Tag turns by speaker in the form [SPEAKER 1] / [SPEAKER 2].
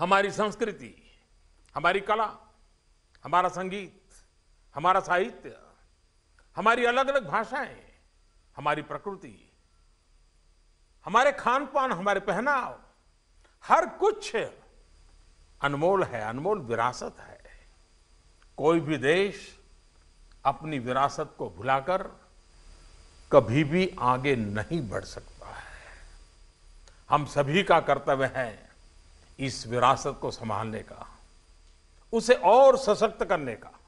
[SPEAKER 1] हमारी संस्कृति हमारी कला हमारा संगीत हमारा साहित्य हमारी अलग अलग भाषाएं हमारी प्रकृति हमारे खान पान हमारे पहनाव हर कुछ अनमोल है अनमोल विरासत है कोई भी देश अपनी विरासत को भुलाकर कभी भी आगे नहीं बढ़ सकता है हम सभी का कर्तव्य है इस विरासत को संभालने का उसे और सशक्त करने का